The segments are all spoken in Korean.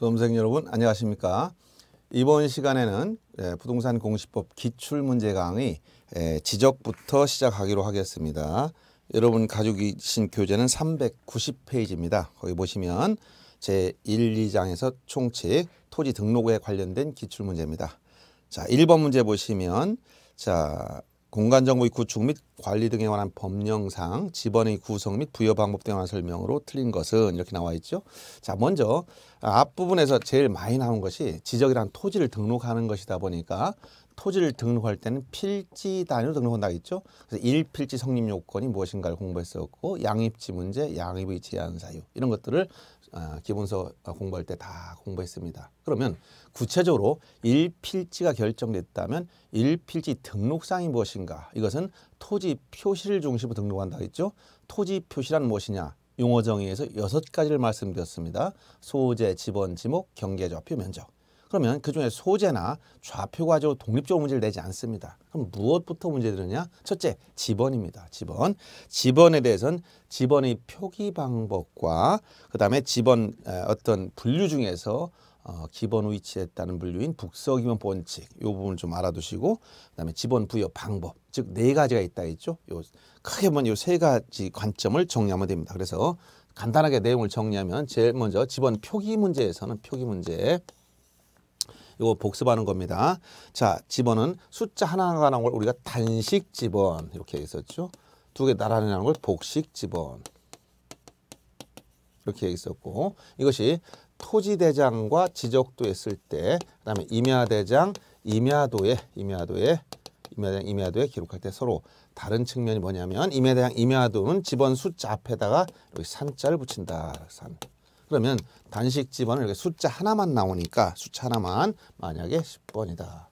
수험생 여러분 안녕하십니까. 이번 시간에는 예, 부동산 공시법 기출문제 강의 예, 지적부터 시작하기로 하겠습니다. 여러분 가지고계신 교재는 390페이지입니다. 거기 보시면 제 1, 2장에서 총칙 토지 등록에 관련된 기출문제입니다. 자, 1번 문제 보시면 자 공간 정보의 구축 및 관리 등에 관한 법령상 지번의 구성 및 부여 방법 등에 관한 설명으로 틀린 것은 이렇게 나와 있죠. 자, 먼저 앞부분에서 제일 많이 나온 것이 지적이란 토지를 등록하는 것이다 보니까 토지를 등록할 때는 필지 단위로 등록한다 했죠. 그래서 일필지 성립 요건이 무엇인가를 공부했었고 양입지 문제, 양입의 제한 사유 이런 것들을 아, 기본서 공부할 때 다 공부했습니다. 그러면 구체적으로 일필지가 결정됐다면 일필지 등록사항이 무엇인가? 이것은 토지 표시를 중심으로 등록한다 했죠. 토지 표시란 무엇이냐? 용어 정의에서 여섯 가지를 말씀드렸습니다. 소재, 지번, 지목, 경계좌표, 면적. 그러면 그중에 소재나 좌표 가지고 독립적으로 문제를 내지 않습니다. 그럼 무엇부터 문제드느냐? 첫째, 지번입니다. 지번. 지번에 대해서는 지번의 표기 방법과 그다음에 지번 어떤 분류 중에서 어, 기본 위치했다는 분류인 북서기본 본칙 요 부분을 좀 알아두시고 그다음에 지번 부여 방법 즉 네 가지가 있다 했죠. 요 크게 보면 요세 가지 관점을 정리하면 됩니다. 그래서 간단하게 내용을 정리하면 제일 먼저 지번 표기 문제에서는 표기 문제 이거 복습하는 겁니다. 자, 집어는 숫자 하나가 나온 걸 우리가 단식 집어 이렇게 있었죠. 두 개 나란히 나온 걸 복식 집어 이렇게 있었고 이것이 토지대장과 지적도 했을 때, 그다음에 임야대장, 임야도에 임야도에 임야대장, 임야도에 기록할 때 서로 다른 측면이 뭐냐면 임야대장, 임야도는 집원 숫자 앞에다가 여기 산자를 붙인다. 산. 그러면 단식 집번는 이렇게 숫자 하나만 나오니까 숫자 하나만 만약에 10번이다.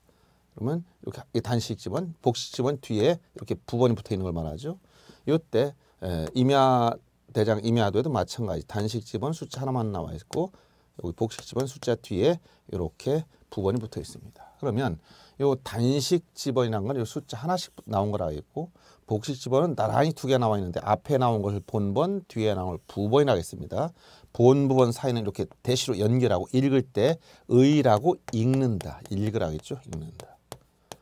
그러면 이렇게 단식 집원, 복식 집원 뒤에 이렇게 부번이 붙어 있는 걸 말하죠. 이때 임야 대장 임야도에도 마찬가지 단식 집원 숫자 하나만 나와 있고 여기 복식 집원 숫자 뒤에 이렇게 부번이 붙어 있습니다. 그러면 요 단식 집번이란건요 숫자 하나씩 나온 거라 있고 복식 집번은 나란히 두 개 나와 있는데 앞에 나온 것을 본번 뒤에 나온 걸부번이나겠습니다본 부번 사이는 이렇게 대시로 연결하고 읽을 때 의라고 읽는다. 읽으라겠죠. 읽는다.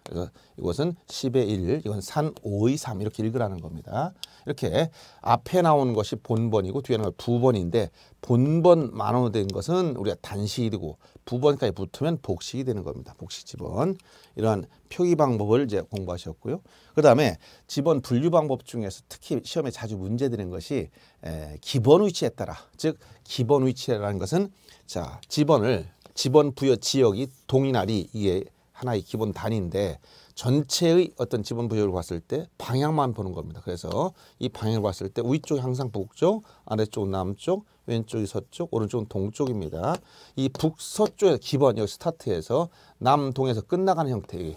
그래서 이것은 10의 1, 이건 산 5의 3 이렇게 읽으라는 겁니다. 이렇게 앞에 나온 것이 본번이고 뒤에 나온 건 부번인데 본번 만원된 것은 우리가 단식이고 부번까지 붙으면 복식이 되는 겁니다. 복식 지번. 이러한 표기 방법을 이제 공부하셨고요. 그 다음에 지번 분류 방법 중에서 특히 시험에 자주 문제되는 것이 에, 기본 위치에 따라 즉 기본 위치라는 것은 자 지번을 지번 부여 지역이 동이나리 이게 하나의 기본 단위인데 전체의 어떤 지분 부여를 봤을 때 방향만 보는 겁니다. 그래서 이 방향을 봤을 때 위쪽이 항상 북쪽, 아래쪽은 남쪽, 왼쪽이 서쪽, 오른쪽은 동쪽입니다. 이 북서쪽에서 기본 여기 스타트에서 남동에서 끝나가는 형태의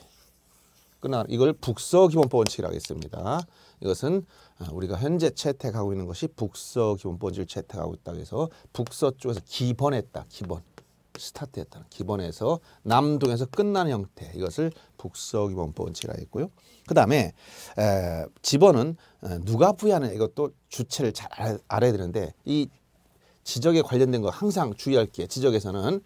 끝나 이걸 북서 기본법 원칙이라고 했습니다. 이것은 아, 우리가 현재 채택하고 있는 것이 북서 기본법 원칙을 채택하고 있다고 해서 북서 쪽에서 기본했다. 기본. 스타트했다는 기본에서 남동에서 끝나는 형태 이것을 북서기본법칙이라 했고요. 그 다음에 집어는 누가 부여하는 이것도 주체를 잘 알아야 되는데 이 지적에 관련된 거 항상 주의할 게 지적에서는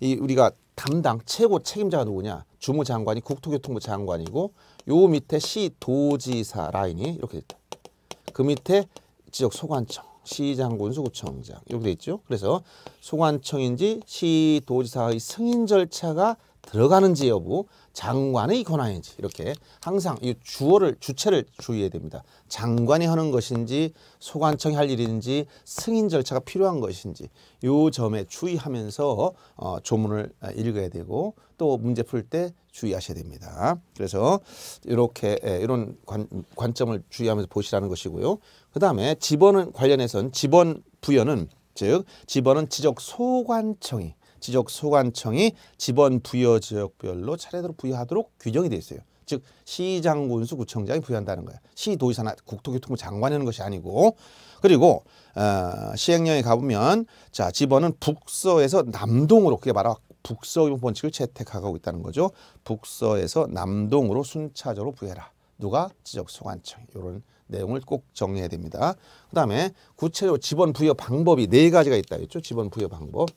이 우리가 담당 최고 책임자가 누구냐 주무 장관이 국토교통부 장관이고 요 밑에 시도지사 라인이 이렇게 됐다그 밑에 지적 소관청 시장군 수구청장 이렇게 돼 있죠. 그래서 소관청인지 시도지사의 승인 절차가 들어가는지 여부 장관의 권한인지 이렇게 항상 이 주어를 주체를 주의해야 됩니다. 장관이 하는 것인지 소관청이 할 일인지 승인 절차가 필요한 것인지 요 점에 주의하면서 어, 조문을 아, 읽어야 되고 또 문제 풀 때 주의하셔야 됩니다. 그래서 이렇게 예, 이런 관, 관점을 주의하면서 보시라는 것이고요. 그다음에 집원은 관련해선 집원 부여는 즉 집원은 지적 소관청이 지적 소관청이 지번 부여 지역별로 차례대로 부여하도록 규정이 돼 있어요. 즉 시장 군수 구청장이 부여한다는 거예요 시도지사나 국토교통부 장관이 하는 것이 아니고 그리고 어, 시행령에 가보면 자 지번은 북서에서 남동으로 그게 말하 북서용 원칙을 채택하고 있다는 거죠. 북서에서 남동으로 순차적으로 부여해라. 누가 지적 소관청 이런 내용을 꼭 정리해야 됩니다. 그다음에 구체적으로 지번 부여 방법이 네 가지가 있다 했죠. 지번 부여 방법.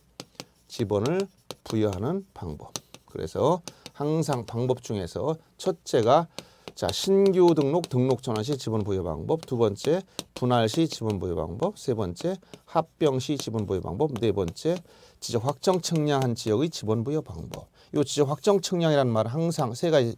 지번을 부여하는 방법. 그래서 항상 방법 중에서 첫째가 자 신규 등록 등록 전환 시 지분 부여 방법 두 번째 분할 시 지분 부여 방법 세 번째 합병 시 지분 부여 방법 네 번째 지적 확정 측량한 지역의 지분 부여 방법 요 지적 확정 측량이라는 말은 항상 세 가지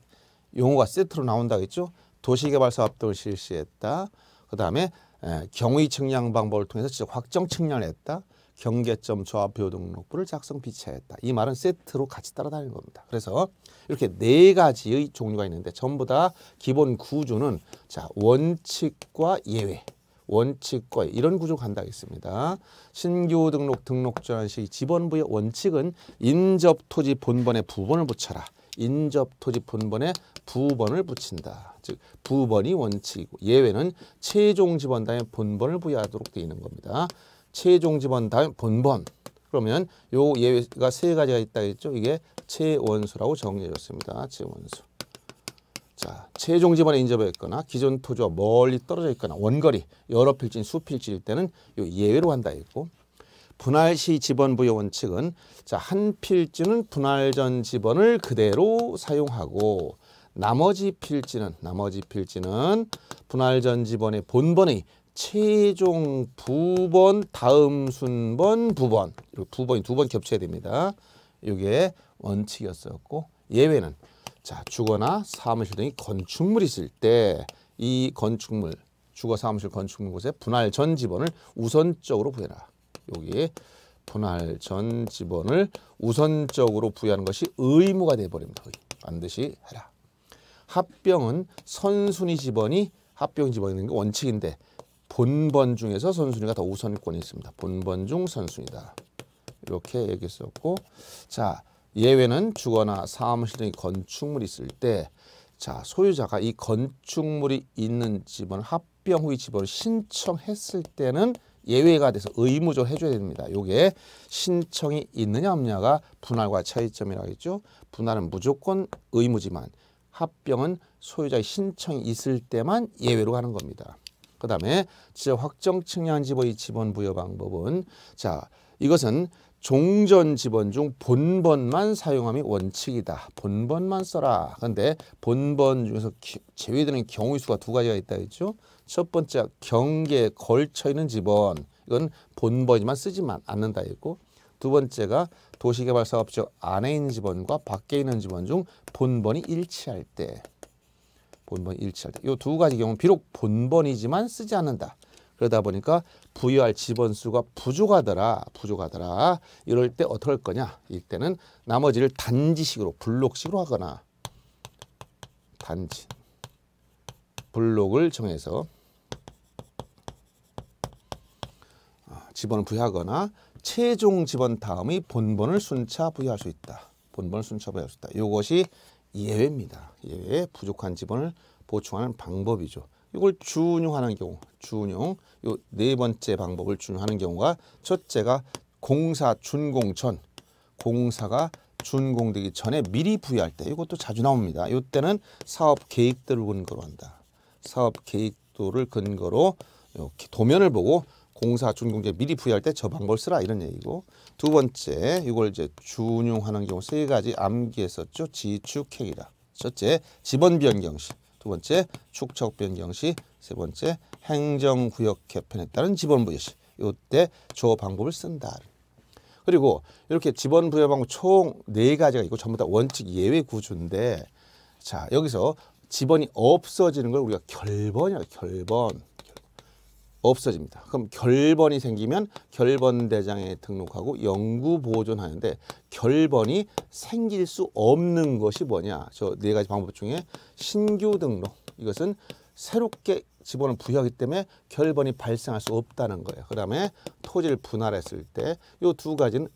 용어가 세트로 나온다겠죠 도시개발 사업등을 실시했다 그 다음에 예, 경위 측량 방법을 통해서 지적 확정 측량을 했다 경계점 조합표 등록부를 작성 비치하였다. 이 말은 세트로 같이 따라다니는 겁니다. 그래서 이렇게 네 가지의 종류가 있는데 전부 다 기본 구조는 자 원칙과 예외 원칙과 이런 구조 가 간다 했습니다. 신규 등록 등록 전환시 지번부의 원칙은 인접 토지 본번에 부번을 붙여라. 인접 토지 본번에 부번을 붙인다. 즉 부번이 원칙이고 예외는 최종 지번 단위 본번을 부여하도록 되어 있는 겁니다. 최종 집원 다음 본번 그러면 요 예외가 세 가지가 있다 했죠. 이게 최원수라고 정리해줬습니다. 최원수. 자, 최종 집안에 인접해 있거나 기존 토지와 멀리 떨어져 있거나 원거리, 여러 필지인 수필지일 때는 요 예외로 한다 했고 분할 시 집원 부여 원칙은 자, 한 필지는 분할 전 집원을 그대로 사용하고 나머지 필지는 나머지 필지는 분할 전 집원의 본번의 최종 부번 다음 순번 부번 이렇게 부번이 두 번 겹쳐야 됩니다. 이게 원칙이었었고 예외는 자 주거나 사무실 등이 건축물이 있을 때 이 건축물 주거 사무실 건축물 곳에 분할 전 지번을 우선적으로 부여라. 여기 분할 전 지번을 우선적으로 부여하는 것이 의무가 돼버립니다. 반드시 해라. 합병은 선순위 지번이 합병 지번이 있는 게 원칙인데 본번 중에서 선순위가 더 우선권이 있습니다. 본번 중 선순위다. 이렇게 얘기했었고 자 예외는 주거나 사무실 등의 건축물이 있을 때 자, 소유자가 이 건축물이 있는 집은 합병 후의 집을 신청했을 때는 예외가 돼서 의무적으로 해줘야 됩니다. 요게 신청이 있느냐 없냐가 분할과 차이점이라고했죠 분할은 무조건 의무지만 합병은 소유자의 신청이 있을 때만 예외로 가는 겁니다. 그 다음에 지적 확정 측량 지번의 지번 부여 방법은 자 이것은 종전 지번 중 본번만 사용함이 원칙이다. 본번만 써라. 그런데 본번 중에서 제외되는 경우의 수가 두 가지가 있다 했죠. 첫 번째 경계에 걸쳐 있는 지번 이건 본번이만 지 쓰지만 않는다 했고 두 번째가 도시개발사업 지역 안에 있는 지번과 밖에 있는 지번 중 본번이 일치할 때 본번 일치할 때이 두 가지 경우 비록 본번이지만 쓰지 않는다. 그러다 보니까 부여할 집원수가 부족하더라. 부족하더라. 이럴 때어떻 거냐? 이때는 나머지를 단지식으로 블록식으로 하거나 단지 블록을 정해서 집원을 아, 부여하거나 최종 집원 다음의 본번을 순차 부여할 수 있다. 본번을 순차 부여할 수 있다. 이것이 예외입니다. 예외 에 부족한 지분을 보충하는 방법이죠. 이걸 준용하는 경우, 준용 요네 번째 방법을 준용하는 경우가 첫째가 공사 준공 전 공사가 준공되기 전에 미리 부여할 때 이것도 자주 나옵니다. 이때는 사업 계획도를 근거로 한다. 사업 계획도를 근거로 이렇게 도면을 보고 공사 준공제 미리 부여할 때 저 방법을 쓰라 이런 얘기고 두 번째 이걸 이제 준용하는 경우 세 가지 암기했었죠. 지축행이다. 첫째 지번 변경 시, 두 번째 축척 변경 시, 세 번째 행정구역 개편에 따른 지번 부여 시. 이때 저 방법을 쓴다. 그리고 이렇게 지번 부여 방법 총 네 가지가 있고 전부 다 원칙 예외 구조인데 자 여기서 지번이 없어지는 걸 우리가 결번이야 결번. 없어집니다. 그럼 결번이 생기면 결번 대장에 등록하고 영구 보존하는데 결번이 생길 수 없는 것이 뭐냐? 저 네 가지 방법 중에 신규 등록 이것은 새롭게 집원을 부여하기 때문에 결번이 발생할 수 없다는 거예요. 그다음에 토지를 분할했을 때 이 두 가지는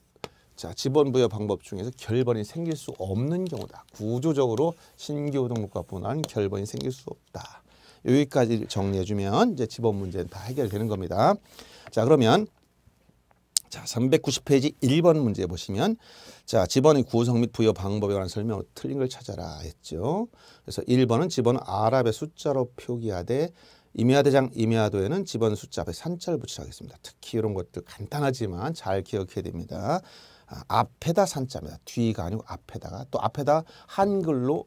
자 집원 부여 방법 중에서 결번이 생길 수 없는 경우다. 구조적으로 신규 등록과 분할은 결번이 생길 수 없다. 여기까지 정리해주면 이제 집업 문제는 다 해결되는 겁니다. 자 그러면 자 390페이지 1번 문제 보시면 자 집안의 구성 및 부여 방법에 관한 설명 으로 틀린 걸 찾아라 했죠. 그래서 1번은 집안은 아랍의 숫자로 표기하되 임야대장 임야도에는 집안 숫자 앞에 산자를 붙이라겠습니다. 특히 이런 것도 간단하지만 잘 기억해야 됩니다. 아, 앞에다 산자입니다. 뒤가 아니고 앞에다가 또 앞에다 한글로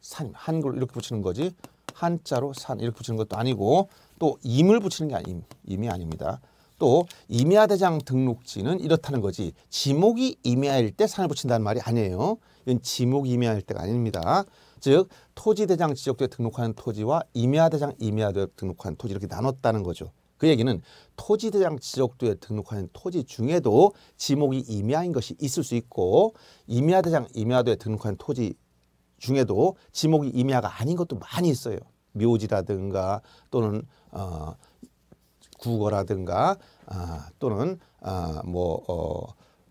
산 한글 이렇게 붙이는 거지 한자로 산 이렇게 붙이는 것도 아니고 또 임을 붙이는 게 아님, 임이 아닙니다. 또 임야 대장 등록지는 이렇다는 거지 지목이 임야일 때 산을 붙인다는 말이 아니에요. 이건 지목 임야일 때가 아닙니다. 즉 토지 대장 지역도에 등록하는 토지와 임야 대장 임야도에 등록하는 토지 이렇게 나눴다는 거죠. 그 얘기는 토지 대장 지역도에 등록하는 토지 중에도 지목이 임야인 것이 있을 수 있고 임야 대장 임야도에 등록하는 토지 중에도 지목이 임야가 아닌 것도 많이 있어요. 묘지라든가 또는 어, 국어라든가 어, 아, 또는 어, 뭐 어,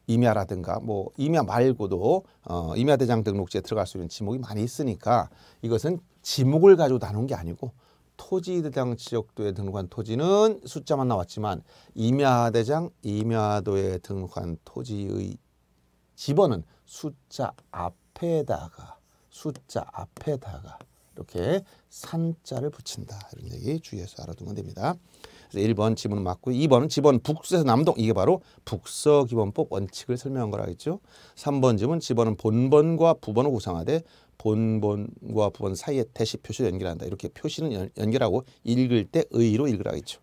임야라든가 뭐 임야 말고도 어, 임야대장 등록지에 들어갈 수 있는 지목이 많이 있으니까 이것은 지목을 가지고 나눈 게 아니고 토지대장 지역도에 등록한 토지는 숫자만 나왔지만 임야대장 임야도에 등록한 토지의 집어는 숫자 앞에다가 숫자 앞에다가 이렇게 산자를 붙인다. 이런 얘기 주의해서 알아두면 됩니다. 그래서 1번 지문은 맞고 2번은 지번 북서에서 남동 이게 바로 북서 기본법 원칙을 설명한 거라겠죠. 3번 지문 지번은 본번과 부번을 구성하되 본번과 부번 사이에 대시 표시를 연결한다. 이렇게 표시는 연, 연결하고 읽을 때 의로 읽으라겠죠.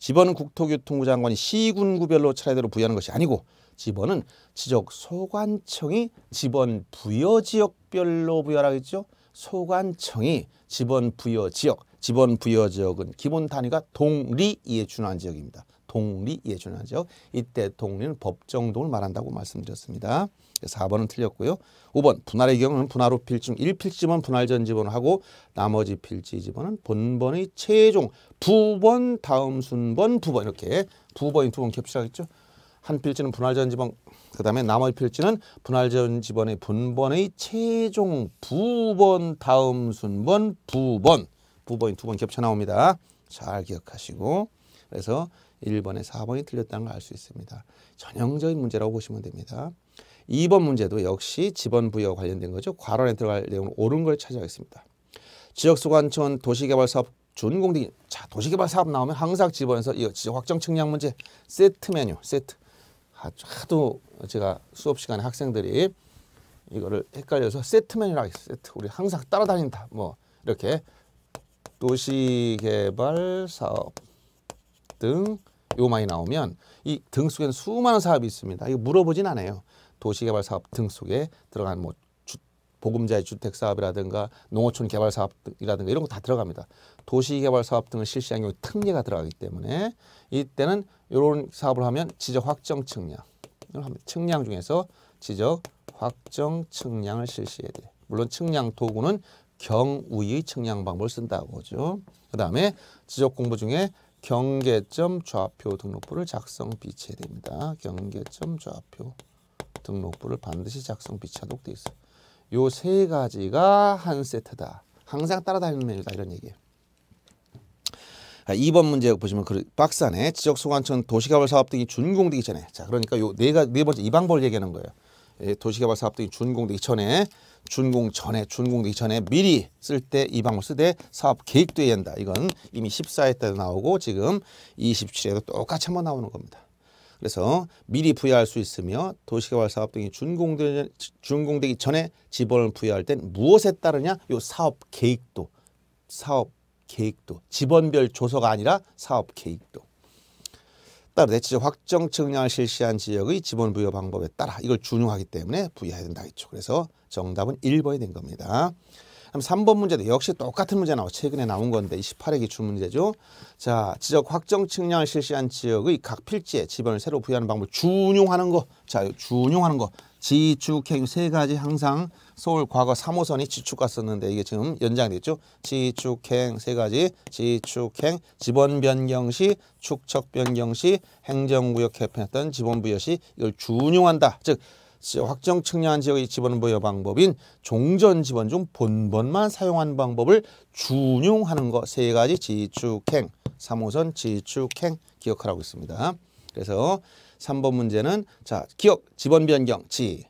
지번은 국토교통부 장관이 시군구별로 차례대로 부여하는 것이 아니고 지번은 지적 소관청이 지번 부여 지역별로 부여라고 했죠. 소관청이 지번 부여 지역, 지번 부여 지역은 기본 단위가 동리에 준한 지역입니다. 동리에 준한 지역. 이때 동리는 법정동을 말한다고 말씀드렸습니다. 4번은 틀렸고요. 5번 분할의 경우는 분할 후 필증 1필지번 분할 전 지번하고 을 나머지 필지 지번은 본번의 최종 부번 다음 순번 부번 이렇게 부번이 두번 겹치라겠죠. 한 필지는 분할전 지방 그 다음에 나머지 필지는 분할전 지번의 분번의 최종 부번 다음 순번 부번 부번이 두 번 겹쳐 나옵니다. 잘 기억하시고 그래서 1번에 4번이 틀렸다는 걸 알 수 있습니다. 전형적인 문제라고 보시면 됩니다. 2번 문제도 역시 지번 부여 관련된 거죠. 괄호에 들어갈 내용은 옳은 걸 찾아가겠습니다. 지역수관청 도시개발사업 준공등 자 도시개발사업 나오면 항상 지번에서 이 지역 확정 측량 문제 세트 메뉴 세트 아주 하도 제가 수업 시간에 학생들이 이거를 헷갈려서 세트맨이라고 했어요. 세트. 우리 항상 따라다닌다. 뭐 이렇게 도시개발 사업 등 요만이 나오면 이등 속에는 수많은 사업이 있습니다. 이거 물어보진 않아요. 도시개발 사업 등 속에 들어간 뭐 주, 보금자의 주택 사업이라든가 농어촌 개발 사업이라든가 이런 거 다 들어갑니다. 도시개발 사업 등을 실시한 경우 특례가 들어가기 때문에 이때는 이런 사업을 하면 지적 확정 측량. 하면 측량 중에서 지적 확정 측량을 실시해야 돼. 물론 측량 도구는 경우의 측량 방법을 쓴다고 하죠. 그 다음에 지적 공부 중에 경계점 좌표 등록부를 작성 비치해야 됩니다. 경계점 좌표 등록부를 반드시 작성 비치하도록 돼 있어요. 요 세 가지가 한 세트다. 항상 따라다니는 메뉴다 이런 얘기예요. 아, 이번 문제 보시면 그 박스 안에 지적 소관청 도시개발 사업 등이 준공되기 전에 자 그러니까 요네가네 네 번째 이 방법을 얘기하는 거예요. 예, 도시개발 사업 등이 준공되기 전에 준공 전에 준공되기 전에 미리 쓸 때 이 방법 쓰되 사업 계획돼야 한다. 이건 이미 14회 때도 나오고 지금 27회도 똑같이 한번 나오는 겁니다. 그래서 미리 부여할 수 있으며 도시개발 사업 등이 준공되, 준공되기 전에 지번을 부여할 땐 무엇에 따르냐? 요 사업 계획도 사업 계획도, 지번별 조서가 아니라 사업 계획도. 따로 대체적 확정 측량을 실시한 지역의 지번 부여 방법에 따라 이걸 준용하기 때문에 부여해야 된다 했죠. 그래서 정답은 1번이 된 겁니다. 그럼 3번 문제도 역시 똑같은 문제 나와 최근에 나온 건데 28회 기출 문제죠. 자, 지적 확정 측량을 실시한 지역의 각 필지에 지번을 새로 부여하는 방법을 준용하는 거. 자, 준용하는 거. 지축행 세 가지 항상 서울 과거 3호선이 지축갔었는데 이게 지금 연장됐죠. 지축행 세 가지, 지축행, 지번 변경 시, 축척 변경 시, 행정구역 개편했던 지번 부여 시 이걸 준용한다. 즉 확정 측량한 지역의 지번 부여 방법인 종전 지번 중 본번만 사용한 방법을 준용하는 것세 가지 지축행, 3호선 지축행 기억하라고 있습니다. 그래서 3번 문제는 자 기억, 지번 변경, 지,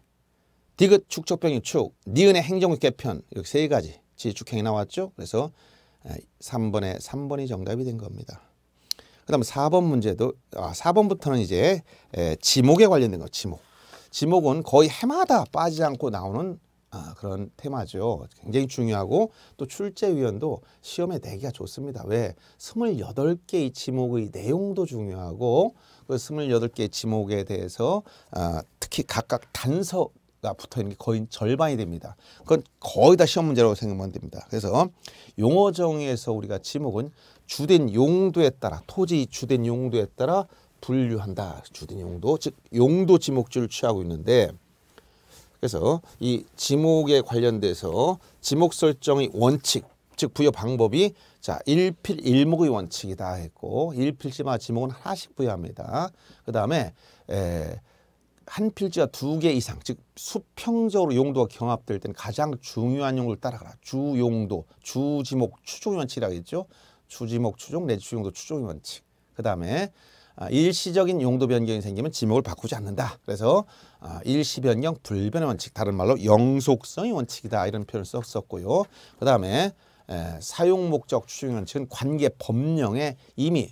디귿, 축척병이 축, 니은의 행정 개편 이렇게 세 가지 지축행이 나왔죠. 그래서 3번에 3번이 정답이 된 겁니다. 그 다음 4번 문제도 아, 4번부터는 이제 에, 지목에 관련된 거 지목. 지목은 거의 해마다 빠지지 않고 나오는 아, 그런 테마죠. 굉장히 중요하고 또 출제위원도 시험에 내기가 좋습니다. 왜? 28개의 지목의 내용도 중요하고 그 28개 지목에 대해서 아, 특히 각각 단서 가 붙어 있는 게 거의 절반이 됩니다. 그건 거의 다 시험 문제라고 생각하면 됩니다. 그래서 용어 정의에서 우리가 지목은 주된 용도에 따라 토지 주된 용도에 따라 분류한다. 주된 용도 즉 용도 지목줄을 취하고 있는데 그래서 이 지목에 관련돼서 지목 설정의 원칙 즉 부여 방법이 자, 일필 일목의 원칙이다 했고 일필지마 지목은 하나씩 부여합니다. 그 다음에 한 필지와 두개 이상 즉 수평적으로 용도가 경합될 때는 가장 중요한 용도를 따라가라. 주용도, 주지목, 추종 원칙이라고 했죠. 주지목, 추종, 내지 주용도, 추종 원칙. 그 다음에 아, 일시적인 용도 변경이 생기면 지목을 바꾸지 않는다. 그래서 아, 일시 변경 불변의 원칙, 다른 말로 영속성의 원칙이다. 이런 표현을 썼었고요. 그 다음에 예, 사용 목적 추정이라는 측은 관계 법령에 이미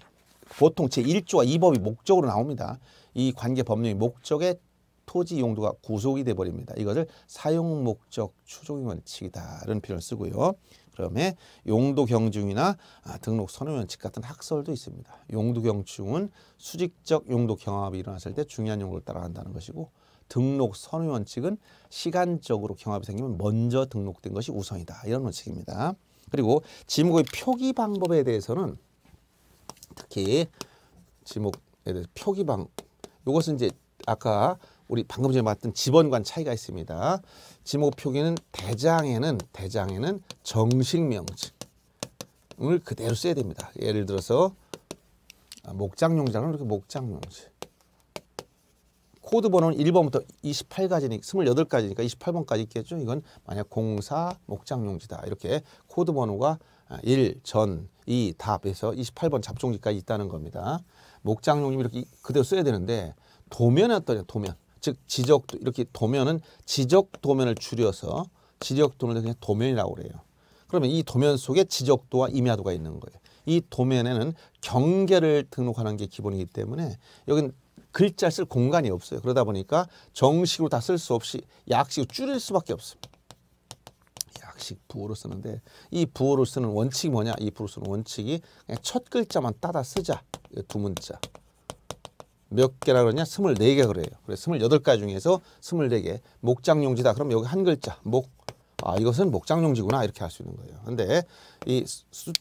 보통 제1조와 2법이 목적으로 나옵니다. 이 관계 법령이 목적의 토지 용도가 구속이 돼 버립니다. 이것을 사용 목적 추종 원칙이다 라는 표현을 쓰고요. 그다음에 용도 경중이나 아, 등록 선호 원칙 같은 학설도 있습니다. 용도 경중은 수직적 용도 경합이 일어났을 때 중요한 용도를 따라간다는 것이고 등록 선호 원칙은 시간적으로 경합이 생기면 먼저 등록된 것이 우선이다 이런 원칙입니다. 그리고 지목의 표기 방법에 대해서는 특히 지목에 대해서 표기 방법 이것은 이제 아까 우리 방금 전에 봤던 지번관 차이가 있습니다. 지목 표기는 대장에는 대장에는 정식 명칭을 그대로 써야 됩니다. 예를 들어서 목장용장은 이렇게 목장용지 코드 번호는 1번부터 28가지니까 28가지니까 28번까지 있겠죠. 이건 만약 공사 목장용지다. 이렇게 코드 번호가 1, 전, 2, 답에서 28번 잡종지까지 있다는 겁니다. 목장용지 이렇게 그대로 써야 되는데 도면이 어떠냐 도면. 즉 지적 이렇게 도면은 지적 도면을 줄여서 지적 도면을 그냥 도면이라고 그래요. 그러면 이 도면 속에 지적도와 임야도가 있는 거예요. 이 도면에는 경계를 등록하는 게 기본이기 때문에 여기는 글자 쓸 공간이 없어요. 그러다 보니까 정식으로 다 쓸 수 없이 약식으 줄일 수밖에 없습니 약식 부호로 쓰는데 이 부호로 쓰는 원칙이 뭐냐? 이 부호로 쓰는 원칙이 그냥 첫 글자만 따다 쓰자. 두 문자. 몇 개라 그러냐? 스물개 그래요. 그래서 스물여덟 중에서 스물개 목장용지다. 그럼 여기 한 글자. 목. 아, 이것은 목장용지구나. 이렇게 할 수 있는 거예요. 근데 이 수,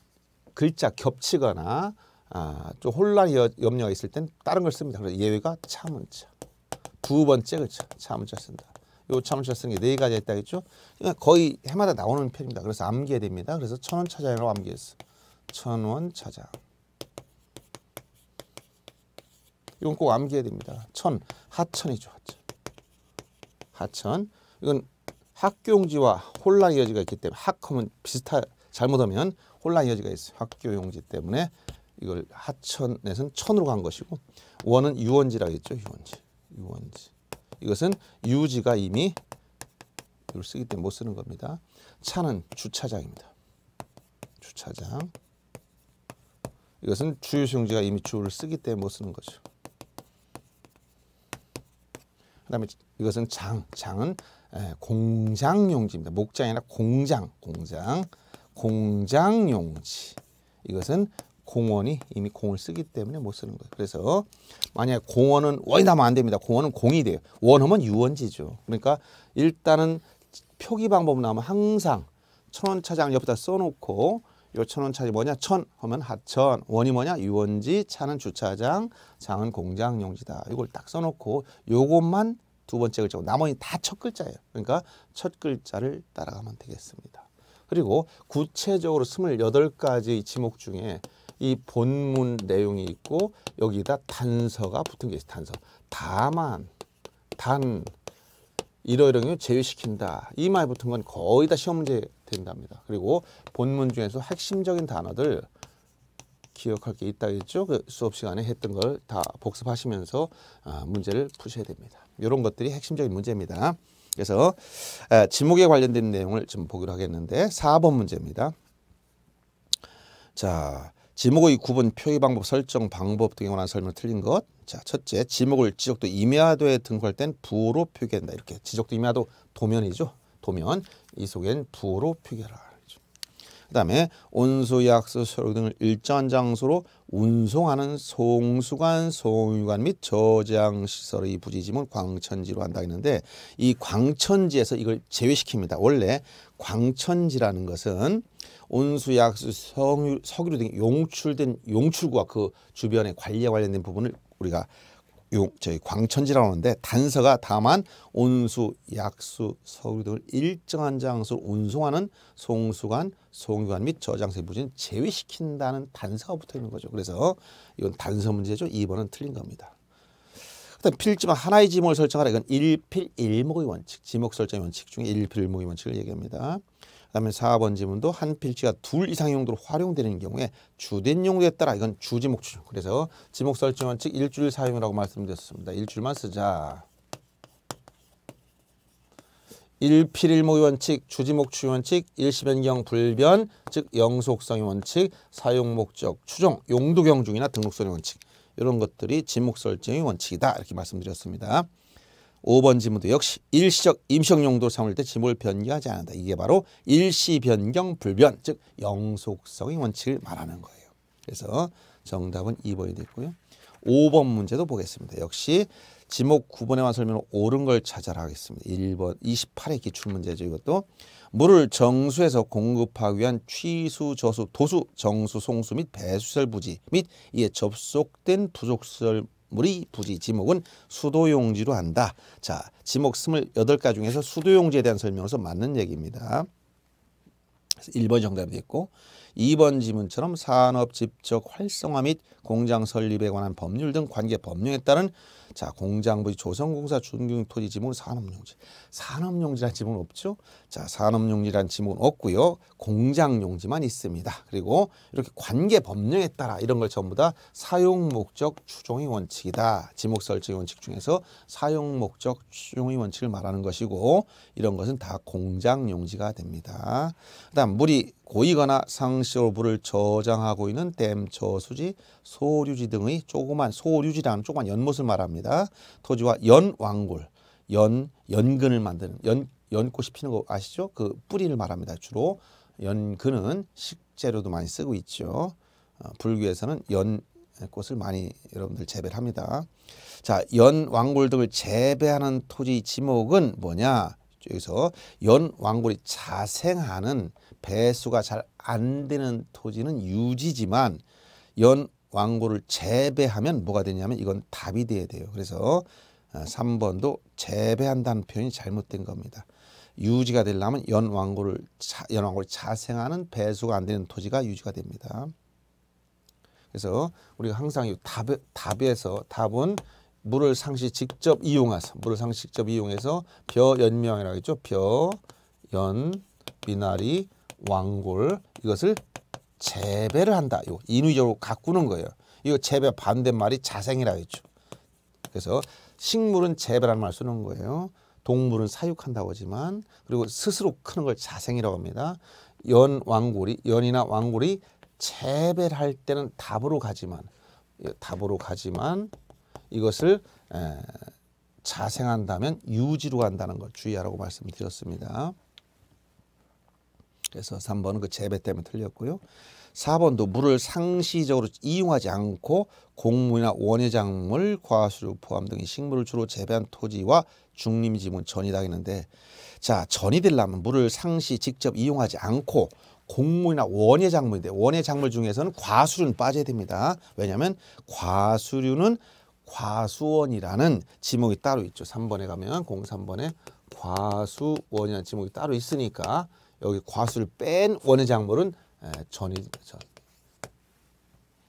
글자 겹치거나 아, 좀 혼란 이 염려가 있을 땐 다른 걸 씁니다. 그래서 예외가 차문자. 두 번째 그렇죠. 차문자 쓴다. 요 차문자 쓰는 게 네 가지가 있다 했죠. 그러니까 거의 해마다 나오는 편입니다. 그래서 암기해야 됩니다. 그래서 천원찾아라고 암기했어. 천원 찾아. 이건 꼭 암기해야 됩니다. 천 하천이죠. 하천. 하천. 이건 학교용지와 혼란 여지가 있기 때문에 학하면 비슷하 잘못하면 혼란 여지가 있어요. 학교용지 때문에 이걸 하천에서는 천으로 간 것이고 원은 유원지라고 했죠. 유원지. 유원지. 이것은 유지가 이미 이걸 쓰기 때문에 못 쓰는 겁니다. 차는 주차장입니다. 주차장. 이것은 주유수용지가 이미 주를 쓰기 때문에 못 쓰는 거죠. 그 다음에 이것은 장, 장은 공장용지입니다. 목장이나 공장, 공장, 공장용지. 이것은 공원이 이미 공을 쓰기 때문에 못 쓰는 거예요. 그래서 만약 공원은 원이나면 안 됩니다. 공원은 공이 돼요. 원하면 유원지죠. 그러니까 일단은 표기 방법은 하면 항상 천원 차장 옆에다 써놓고 요 천원 차이 뭐냐? 천 하면 하천, 원이 뭐냐? 유원지, 차는 주차장, 장은 공장 용지다. 이걸 딱 써놓고 요것만 두 번째 글자고 나머지 다 첫 글자예요. 그러니까 첫 글자를 따라가면 되겠습니다. 그리고 구체적으로 스물여덟 가지 지목 중에 이 본문 내용이 있고 여기다 단서가 붙은 게 있어요. 단서. 다만, 단, 이러이러 제외시킨다. 이 말 붙은 건 거의 다 시험 문제 된답니다. 그리고 본문 중에서 핵심적인 단어들 기억할 게 있다 했죠. 그 수업 시간에 했던 걸 다 복습하시면서 문제를 푸셔야 됩니다. 이런 것들이 핵심적인 문제입니다. 그래서 지목에 관련된 내용을 좀 보기로 하겠는데 4번 문제입니다. 자, 지목의 구분, 표기 방법, 설정 방법 등에 관한 설명을 틀린 것. 자, 첫째, 지목을 지적도 임야도에 등록할 땐 부호로 표기한다. 이렇게 지적도 임야도 도면이죠. 도면 이 속엔 부호로 표기하라. 그렇죠. 그다음에 온수, 약수, 소록 등을 일정한 장소로 운송하는 송수관, 송유관 및 저장시설의 부지짐을 광천지로 한다 했는데 이 광천지에서 이걸 제외시킵니다. 원래 광천지라는 것은 온수, 약수, 석유, 석유등 용출된 용출구와 그 주변의 관리와 관련된 부분을 우리가 용, 저희 광천지라고 하는데 단서가 다만 온수, 약수, 서류 등을 일정한 장소로 운송하는 송수관, 송유관 및 저장세 부진 제외시킨다는 단서가 붙어 있는 거죠. 그래서 이건 단서 문제죠. 2번은 틀린 겁니다. 그다음 필지만 하나의 지목을 설정하라. 이건 일필일목의 원칙, 지목 설정 의 원칙 중에 일필일목의 원칙을 얘기합니다. 그다음에 4번 지문도 한 필지가 둘 이상 용도로 활용되는 경우에 주된 용도에 따라 이건 주지 목주. 그래서 지목 설정 원칙 일주일 사용이라고 말씀드렸습니다. 일주일만 쓰자. 일필일모의 원칙, 주지목추 원칙, 일시변경 불변, 즉 영속성의 원칙, 사용목적, 추정 용도경중이나 등록성의 원칙 이런 것들이 지목설정의 원칙이다 이렇게 말씀드렸습니다. 5번 지문도 역시 일시적 임시적 용도로 사용때 지문을 변경하지 않는다. 이게 바로 일시 변경 불변 즉 영속성의 원칙을 말하는 거예요. 그래서 정답은 2번이 됐고요. 5번 문제도 보겠습니다. 역시 지목 9번에 와 설명 옳은 걸 찾아라 하겠습니다. 1번 28의 기출문제죠. 이것도 물을 정수에서 공급하기 위한 취수, 저수, 도수, 정수, 송수 및 배수설 부지 및 이에 접속된 부족설 우리 부지 지목은 수도용지로 한다. 자, 지목 2 8가 중에서 수도용지에 대한 설명서 맞는 얘기입니다. 1번 정답이 됐고 2번 지문처럼 산업 집적 활성화 및 공장 설립에 관한 법률 등 관계 법령에 따른 자, 공장 부지 조성공사 준경 토지 지목은 산업용지. 산업용지란 지목은 없죠? 자, 산업용지란 지목은 없고요. 공장용지만 있습니다. 그리고 이렇게 관계 법령에 따라 이런 걸 전부 다 사용 목적 추종의 원칙이다. 지목 설정 원칙 중에서 사용 목적 추종의 원칙을 말하는 것이고 이런 것은 다 공장용지가 됩니다. 그다음 물이 고이거나 상시로 물을 저장하고 있는 댐, 저수지, 소류지 등의 조그만 소류지라는 조그만 연못을 말합니다. 있습니다. 토지와 연왕골, 연 연근을 만드는 연 연꽃이 피는 거 아시죠? 그 뿌리를 말합니다. 주로 연근은 식재료도 많이 쓰고 있죠. 어, 불교에서는 연꽃을 많이 여러분들 재배를 합니다. 자, 연왕골 등을 재배하는 토지 지목은 뭐냐? 여기서 연왕골이 자생하는 배수가 잘 안 되는 토지는 유지지만 연 광고를 재배하면 뭐가 되냐면 이건 답이 돼야 돼요. 그래서 3번도 아, 재배한다는 표현이 잘못된 겁니다. 유지가 되려면 연왕고를 연왕고를 자생하는 배수가 안 되는 토지가 유지가 됩니다. 그래서 우리가 항상 답, 답에서 답은 물을 상시 직접 이용해서 물을 상시 직접 이용해서 벼연명이라고 했죠. 벼, 연, 미나리, 왕골 이것을 재배를 한다. 이거 인위적으로 가꾸는 거예요. 이거 재배 반대말이 자생이라고 했죠. 그래서 식물은 재배라는 말 쓰는 거예요. 동물은 사육한다고 하지만 그리고 스스로 크는 걸 자생이라고 합니다. 연 왕골이 연이나 왕골이 재배를 할 때는 답으로 가지만 예, 답으로 가지만 이것을 에, 자생한다면 유지로 간다는 걸 주의하라고 말씀드렸습니다. 그래서 3번은 그 재배 때문에 틀렸고요. 4번도 물을 상시적으로 이용하지 않고 곡물이나 원예작물, 과수류 포함 등의 식물을 주로 재배한 토지와 중림지문 전이 당했는데 자 전이 되려면 물을 상시 직접 이용하지 않고 곡물이나 원예작물인데 원예작물 중에서는 과수류는 빠져야 됩니다. 왜냐하면 과수류는 과수원이라는 지목이 따로 있죠. 3번에 가면 03번에 과수원이라는 지목이 따로 있으니까 여기 과수를 뺀 원의 작물은 전이 전.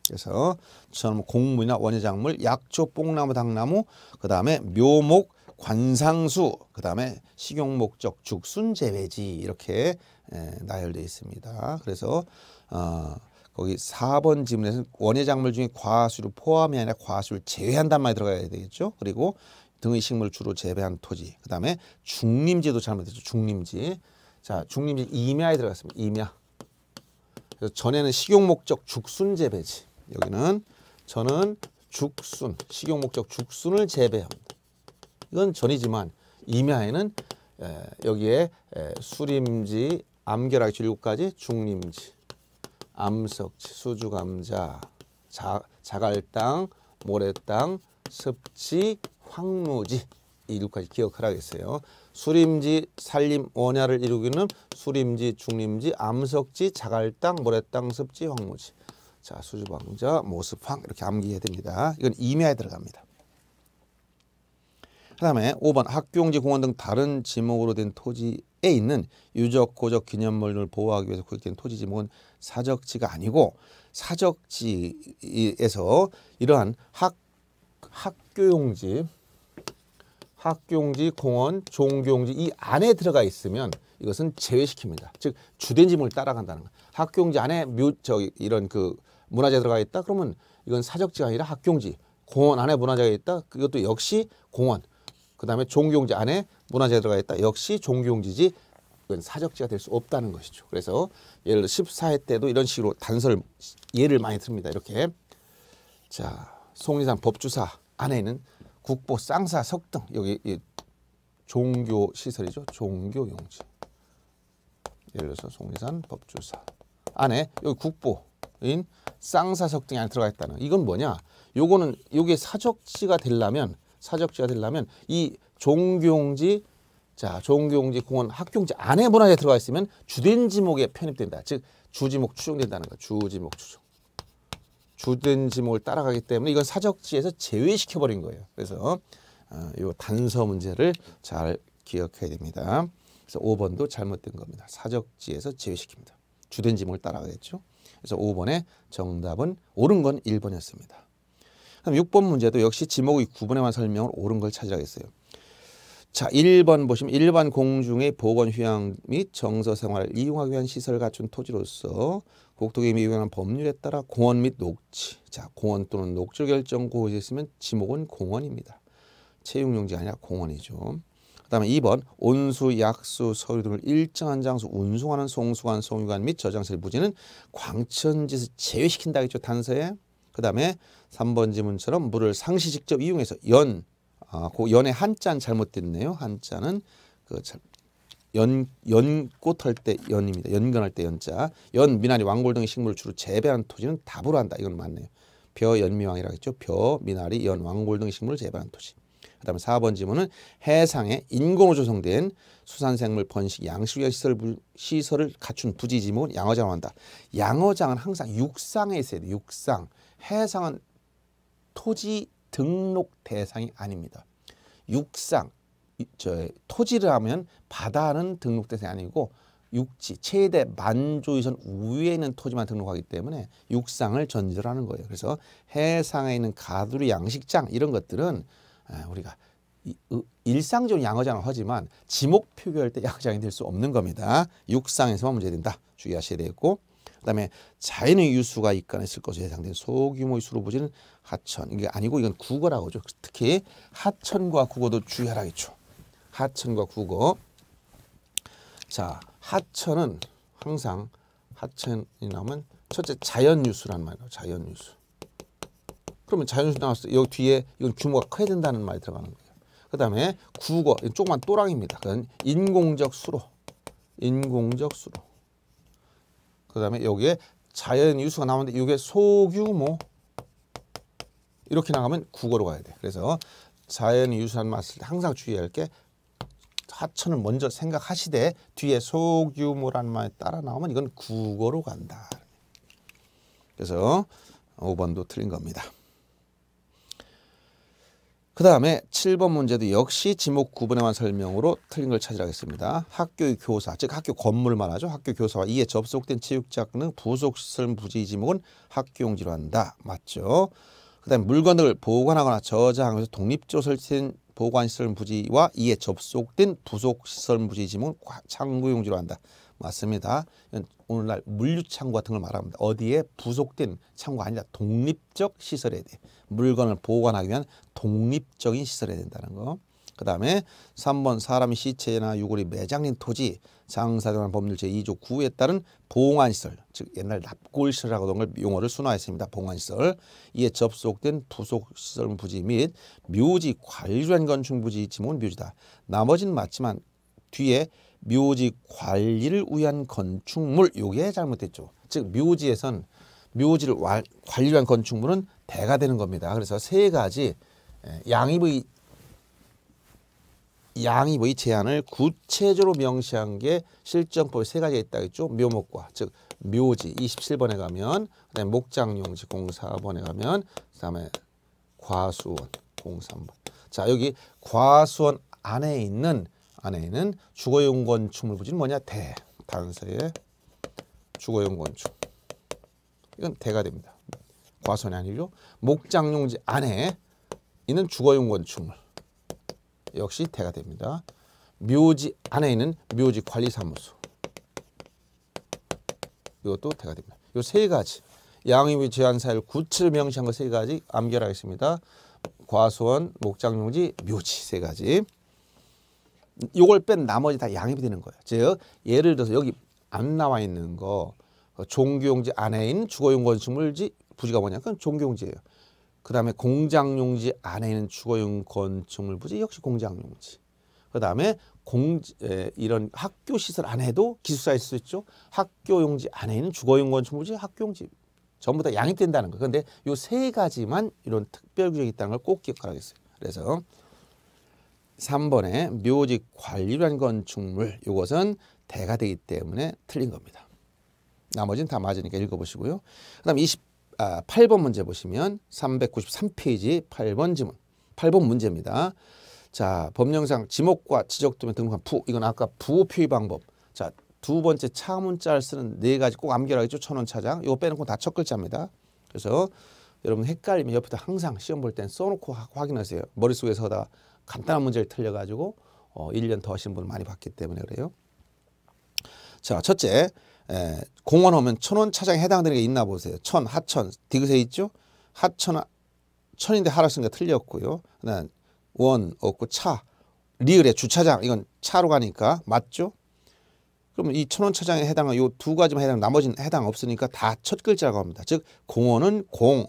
그래서 저는 공무나 이 원의 작물, 약초, 뽕나무, 당나무, 그 다음에 묘목, 관상수, 그 다음에 식용 목적, 죽순, 재배지 이렇게 나열되어 있습니다. 그래서 어, 거기 4번 지문에서는 원예 작물 중에 과수를 포함이 아니라 과수를 제외한단 말이 들어가야 되겠죠. 그리고 등의 식물을 주로 재배한 토지, 그 다음에 중림지도 잘못했죠. 중림지. 자, 중립이 임야에 들어갔습니다. 임야. 그래서 전에는 식용 목적 죽순 재배지. 여기는 저는 죽순, 식용 목적 죽순을 재배합니다. 이건 전이지만 임야에는 에, 여기에 에, 수림지, 암결락 진류까지 중림지, 암석지, 수주감자, 자, 자갈당 모래땅, 습지, 황무지 이일까지 기억하라겠어요. 수림지, 산림, 원야를 이루기는 수림지, 중림지, 암석지, 자갈땅, 모래땅, 습지, 황무지. 자, 수주방자, 모습황 이렇게 암기해야 됩니다. 이건 임야에 들어갑니다. 그 다음에 5번 학교용지 공원 등 다른 지목으로 된 토지에 있는 유적, 고적, 기념물을 보호하기 위해서 구획된 토지 지목은 사적지가 아니고 사적지에서 이러한 학, 학교용지 학교용지, 공원, 종교용지 이 안에 들어가 있으면 이것은 제외시킵니다. 즉 주된 지문을 따라간다는 거. 학교용지 안에 묘, 저 이런 그 문화재 들어가 있다 그러면 이건 사적지가 아니라 학교용지. 공원 안에 문화재가 있다. 그것도 역시 공원. 그다음에 종교용지 안에 문화재 들어가 있다. 역시 종교용지지 이건 사적지가 될 수 없다는 것이죠. 그래서 예를 들어 14회 때도 이런 식으로 단서를 예를 많이 듭니다. 이렇게 자, 송리산 법주사 안에 있는 국보, 쌍사, 석등 여기 이 종교 시설이죠. 종교 용지. 예를 들어서 송리산 법주사 안에 여기 국보인 쌍사 석등이 안에 들어가 있다는 이건 뭐냐? 요거는 요게 사적지가 되려면 사적지가 되려면 이 종교용지 자 종교용지 공원 학교용지 안에 문화재 들어가 있으면 주된 지목에 편입된다. 즉 주지목 추정된다는 거. 주지목 추정. 주된 지목을 따라가기 때문에 이건 사적지에서 제외시켜버린 거예요. 그래서 어, 아, 이 단서 문제를 잘 기억해야 됩니다. 그래서 5번도 잘못된 겁니다. 사적지에서 제외시킵니다. 주된 지목을 따라가겠죠. 그래서 5번의 정답은 옳은 건 1번이었습니다. 그럼 6번 문제도 역시 지목의 구분에만 설명을 옳은 걸 찾으라겠어요. 자, 1번 보시면 일반 공중의 보건 휴양 및 정서 생활을 이용하기 위한 시설을 갖춘 토지로서 국토계 미에 위반한 법률에 따라 공원 및 녹지 자 공원 또는 녹조 결정 고지에 있으면 지목은 공원입니다. 채용용지 아니라 공원이죠. 그다음에 2번 온수, 약수, 서류 등을 일정한 장소 운송하는 송수관, 송유관 및 저장실 부지는 광천지에서 제외시킨다겠죠 단서에. 그다음에 3번 지문처럼 물을 상시 직접 이용해서 연, 아, 그 연의 한자는 잘못됐네요. 한자는 그 연, 연꽃 할때 연입니다. 연근할 때 연자. 연, 미나리, 왕골 등의 식물을 주로 재배하는 토지는 답으로 한다. 이건 맞네요. 벼, 연미왕이라고 했죠. 벼, 미나리, 연, 왕골 등의 식물을 재배하는 토지. 그 다음에 사번 지문은 해상에 인공으로 조성된 수산생물 번식 양식의 시설, 시설을 갖춘 부지 지문 양어장으로 한다. 양어장은 항상 육상에 있어야 돼요. 육상. 해상은 토지 등록 대상이 아닙니다. 육상. 저 토지를 하면 바다는 등록 대상이 아니고 육지 최대 만조 이선 우위에 있는 토지만 등록하기 때문에 육상을 전제로 하는 거예요. 그래서 해상에 있는 가두리 양식장 이런 것들은 아, 우리가 일상적으로 양어장을 하지만 지목 표기할 때 양어장이 될 수 없는 겁니다. 육상에서만 문제 된다. 주의하셔야 되겠고 그다음에 자연의 유수가 입간있을 것으로 예상된 소규모의 수로 부지는 하천 이게 아니고 이건 국어라고죠. 하 특히 하천과 국어도 주의하라겠죠. 하천과 국어. 자, 하천은 항상 하천이 나오면 첫째 자연 유수란 말이에요. 자연 유수. 그러면 자연 유수 나왔어. 여기 뒤에 이건 규모가 커야 된다는 말이 들어가는 거예요. 그다음에 국어. 조그만 또랑입니다. 그건 인공적 수로. 인공적 수로. 그다음에 여기에 자연 유수가 나오는데 이게 소규모 이렇게 나가면 국어로 가야 돼. 그래서 자연 유수한 맛을 항상 주의할 게 하천을 먼저 생각하시되 뒤에 소규모라는 말이 따라 나오면 이건 국어로 간다. 그래서 5번도 틀린 겁니다. 그 다음에 7번 문제도 역시 지목 구분에만 설명으로 틀린 걸 찾으라겠습니다. 학교의 교사, 즉 학교 건물 말하죠. 학교 교사와 이에 접속된 체육자학 등부속설 부지 지목은 학교용지로 한다. 맞죠? 그 다음에 물건을 보관하거나 저장해서 독립조설된 치 보관시설 부지와 이에 접속된 부속시설 부지 지문 창구용지로 한다. 맞습니다. 오늘날 물류창고 같은 걸 말합니다. 어디에 부속된 창고가 아니라 독립적 시설에 대해 물건을 보관하기 위한 독립적인 시설에 된다는 거. 그 다음에 3번 사람의 시체나 유골이 매장린 토지 장사정한 법률 제2조 9에 따른 봉안시설 즉 옛날 납골시설이라고 하던 걸 용어를 순화했습니다. 봉안시설 이에 접속된 부속시설 부지 및 묘지 관련 리 건축 부지 지목은 묘지다. 나머지는 맞지만 뒤에 묘지 관리를 위한 건축물 요게 잘못됐죠. 즉 묘지에선 묘지를 관리한 건축물은 대가 되는 겁니다. 그래서 세 가지 예, 양입의 양이 뭐 이 제한을 구체적으로 명시한 게실정법이세 가지가 있다 했죠. 묘목과 즉 묘지 27번에 가면 그다음에 목장용지 04번에 가면 그다음에 과수원 03번. 자, 여기 과수원 안에 있는 안에 있는 주거용 건축물 부지는 뭐냐? 대. 단서의 주거용 건축. 이건 대가 됩니다. 과수원이 아니죠. 목장용지 안에 있는 주거용 건축물. 역시 대가 됩니다. 묘지 안에 있는 묘지 관리 사무소. 이것도 대가 됩니다. 이 세 가지 양의위 제한사일 구치를 명시한 것세 가지 암결하겠습니다. 과수원, 목장용지, 묘지 세 가지. 요걸 뺀 나머지 다 양입이 되는 거예요. 즉 예를 들어서 여기 안 나와 있는 거 종교용지 안에 있는 주거용 건축물지 부지가 뭐냐? 그건 종교용지예요. 그 다음에 공장용지 안에 있는 주거용 건축물 부지 역시 공장용지. 그 다음에 공 에, 이런 학교 시설 안에도 기숙사일 수 있죠. 학교 용지 안에 있는 주거용 건축물 부지 학교 용지 전부 다 양입된다는 거. 그런데 요 세 가지만 이런 특별 규정이 있다는 걸 꼭 기억하라겠어요. 그래서 삼번에 묘지 관리란 건축물 요것은 대가 되기 때문에 틀린 겁니다. 나머지는 다 맞으니까 읽어보시고요. 그 다음 이십 아, 8번 문제 보시면 393페이지 8번 지문 8번 문제입니다. 자, 법령상 지목과 지적도면 등급한 부 이건 아까 부호 표의 방법. 자, 두 번째 차 문자를 쓰는 네 가지 꼭 암기하게 쫓아놓 차장. 이거 빼놓고 다첫 글자입니다. 그래서 여러분 헷갈리면 옆에다 항상 시험 볼땐 써놓고 확인하세요. 머릿속에서 다 간단한 문제를 틀려가지고 어, 1년 더 하신 분 많이 봤기 때문에 그래요. 자, 첫째 에, 예, 공원하면 천원 차장에 해당되는 게 있나 보세요. 천, 하천, 디귿에 있죠? 하천, 천인데 하라선가 틀렸고요. 그다음 원 없고 차, 리을의 주차장 이건 차로 가니까 맞죠? 그럼 이 천원 차장에 해당한 요두 가지만 해당 나머지는 해당 없으니까 다 첫 글자라고 합니다. 즉 공원은 공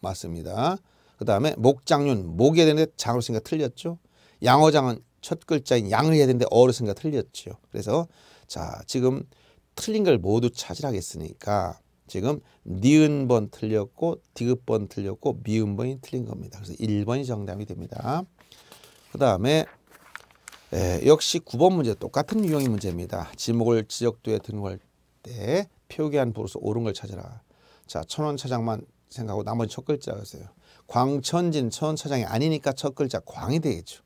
맞습니다. 그 다음에 목장륜 목에 되는데 장으로 생각 틀렸죠. 양어장은 첫 글자인 양을 해야 되는데 어로 생각 틀렸죠. 그래서 자 지금 틀린 걸 모두 차지하겠으니까 지금 니은 번 틀렸고 디귿 번 틀렸고 미음 번이 틀린 겁니다. 그래서 1번이 정답이 됩니다. 그 다음에 예, 역시 9번 문제 똑같은 유형의 문제입니다. 지목을 지적도에 등록할 때 표기한 부로서 옳은 걸 찾아라. 자, 천원 차장만 생각하고 나머지 첫 글자였어요. 광천진 천원 차장이 아니니까 첫 글자 광이 되겠죠.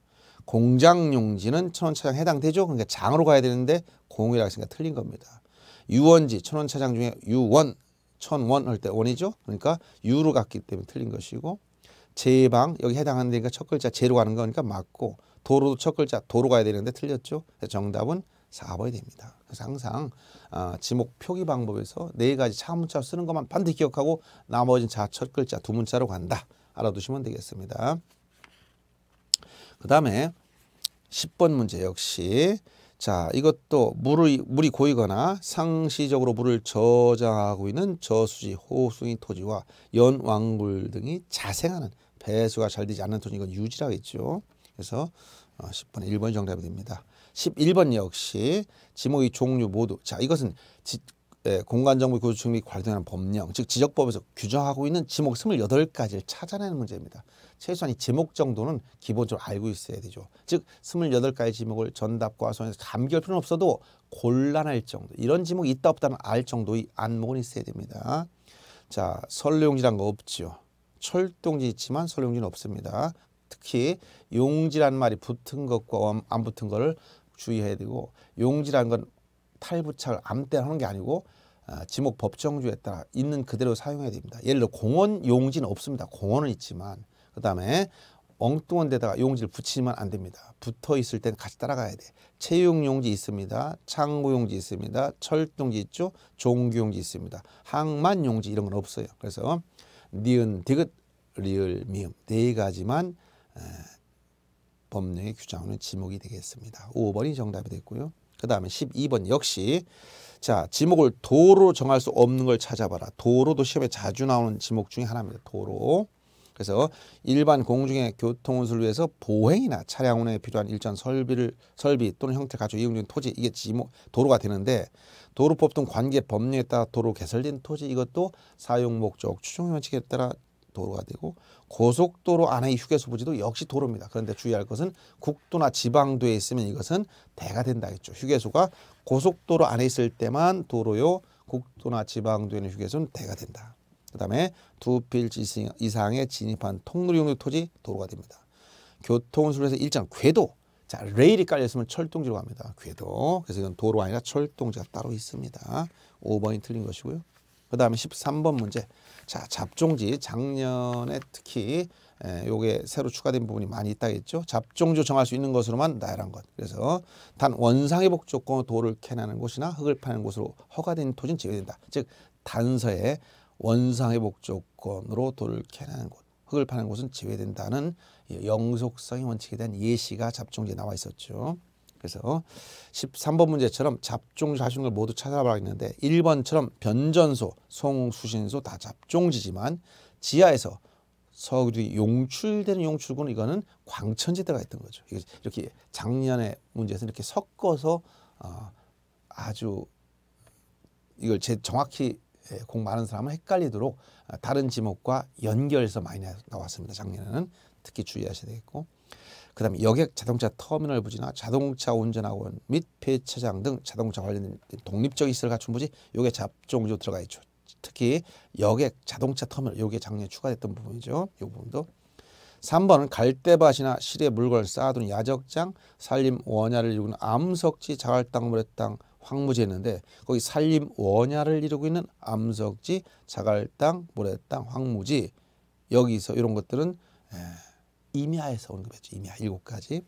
공장용지는 천원 차장 해당되죠. 그러니까 장으로 가야 되는데 공이라고 했으니까 틀린 겁니다. 유원지 천원 차장 중에 유원 천원 할 때 원이죠. 그러니까 유로 갔기 때문에 틀린 것이고 제방 여기 해당하는 데니까 첫 글자 제로 가는 거니까 맞고 도로도 첫 글자 도로 가야 되는데 틀렸죠. 정답은 4번이 됩니다. 그래서 항상 아, 지목 표기 방법에서 네 가지 차문자 쓰는 것만 반드시 기억하고 나머지는 자 첫 글자 두 문자로 간다. 알아두시면 되겠습니다. 그 다음에 10번 문제 역시 자, 이것도 물이, 물이 고이거나 상시적으로 물을 저장하고 있는 저수지, 호수인 토지와 연왕굴 등이 자생하는 배수가 잘 되지 않는 토지 이건 유지라겠죠. 그래서 10번에 어, 1번이 정답이 됩니다. 11번 역시 지목의 종류 모두 자 이것은 지, 예, 공간정보 교수증 및 관련한 법령 즉 지적법에서 규정하고 있는 지목 28가지를 찾아내는 문제입니다. 최소한 이 제목 정도는 기본적으로 알고 있어야 되죠. 즉2 8 가지 제목을 전답과 소에서 감기할 필요는 없어도 곤란할 정도 이런 제목이 있다 없다는 알 정도의 안목은 있어야 됩니다. 자 설레용지란 거없죠 철동지 있지만 설레용지는 없습니다. 특히 용지란 말이 붙은 것과 안 붙은 거를 주의해야 되고 용지란 건 탈부착을 암대나 하는 게 아니고 아, 지목 법정주에 따라 있는 그대로 사용해야 됩니다. 예를 들어 공원 용지는 없습니다. 공원은 있지만 그 다음에 엉뚱한 데다가 용지를 붙이면 안 됩니다. 붙어 있을 땐 같이 따라가야 돼. 채용 용지 있습니다. 창고 용지 있습니다. 철동지 있죠. 종교 용지 있습니다. 항만 용지 이런 건 없어요. 그래서 니은, 디귿, 리을, 미음 네 가지만 에, 법령의 규정하는 지목이 되겠습니다. 5번이 정답이 됐고요. 그 다음에 12번 역시 자 지목을 도로 정할 수 없는 걸 찾아봐라. 도로도 시험에 자주 나오는 지목 중에 하나입니다. 도로 그래서 일반 공중의 교통운수를 위해서 보행이나 차량 운행에 필요한 일정 설비를 설비 또는 형태 가지고 이용된 토지 이게 지목 도로가 되는데 도로법 등 관계 법령에 따라 도로 개설된 토지 이것도 사용 목적 추정 원칙에 따라 도로가 되고 고속도로 안의 휴게소 부지도 역시 도로입니다. 그런데 주의할 것은 국도나 지방도에 있으면 이것은 대가 된다겠죠. 휴게소가 고속도로 안에 있을 때만 도로요. 국도나 지방도에 있는 휴게소는 대가 된다. 그 다음에 두 필지 이상의 진입한 통로 용역 토지 도로가 됩니다. 교통술에서 일장 궤도 자 레일이 깔려으면 철동지로 갑니다. 궤도 그래서 이건 도로 아니라 철동지가 따로 있습니다. 5번이 틀린 것이고요. 그 다음에 13번 문제 자 잡종지 작년에 특히 요게 새로 추가된 부분이 많이 있다겠죠. 잡종주 정할 수 있는 것으로만 나열한 것. 그래서 단 원상회복 조건으로 캐내는 곳이나 흙을 파는 곳으로 허가된 토지는 제외된다. 즉 단서에 원상회복 조건으로 돌을 캐는 곳, 흙을 파는 곳은 제외된다는 영속성의 원칙에 대한 예시가 잡종지에 나와 있었죠. 그래서 13번 문제처럼 잡종자하을 모두 찾아봐라 했는데 1번처럼 변전소, 송수신소 다 잡종지지만 지하에서 서구들이 용출되는 용출군 이거는 광천지대가 있던 거죠. 이렇게 작년에 문제에서 이렇게 섞어서 어, 아주 이걸 제 정확히 공 예, 많은 사람은 헷갈리도록 아, 다른 지목과 연결해서 많이 나왔습니다. 작년에는 특히 주의하셔야 되겠고 그다음에 여객 자동차 터미널 부지나 자동차 운전학원 및 폐차장 등 자동차 관련된 독립적 시설 갖춘 부지 요게 잡종으로 들어가 있죠. 특히 여객 자동차 터미널 요게 작년에 추가됐던 부분이죠. 요 부분도 3번은 갈대밭이나 실에 물건을 쌓아둔 야적장, 산림 원야를 이루는 암석지, 자갈당 물의 땅 황무지였는데 거기 산림 원야를 이루고 있는 암석지, 자갈땅, 모래땅, 황무지 여기서 이런 것들은 임야에서 오는 거죠 임야 일곱 가지.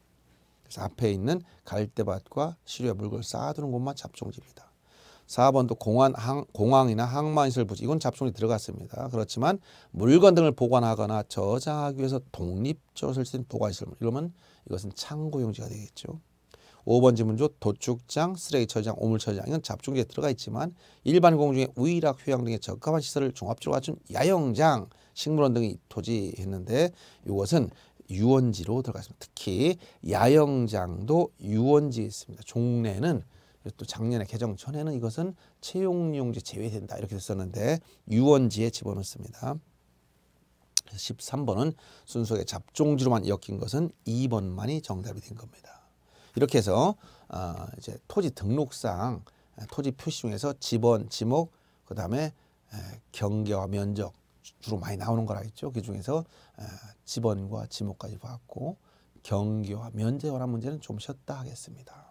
그래서 앞에 있는 갈대밭과 시료의 물건을 쌓아두는 곳만 잡종지입니다. 4번도 공항, 항, 공항이나 항만시설 부지 이건 잡종이 들어갔습니다. 그렇지만 물건 등을 보관하거나 저장하기 위해서 독립적으로 설치된 보관시설 이러면 이것은 창고용지가 되겠죠. 5번 지문조 도축장, 쓰레기처장오물처장 이건 잡종지에 들어가 있지만 일반 공중에우이학 휴양 등의 적합한 시설을 종합적으로 갖춘 야영장, 식물원 등이 토지했는데 이것은 유원지로 들어가있습니다 특히 야영장도 유원지에 있습니다. 종래는 또 작년에 개정 전에는 이것은 채용용지 제외된다 이렇게 됐었는데 유원지에 집어넣습니다. 13번은 순서의 잡종지로만 엮인 것은 2번만이 정답이 된 겁니다. 이렇게 해서 어, 이제 토지 등록상 아, 토지 표시중에서 집원, 지목, 그 다음에 경계와 면적 주로 많이 나오는 거라겠죠. 그 중에서 집원과 지목까지 봤고 경계와 면제어란 문제는 좀 쉬었다 하겠습니다.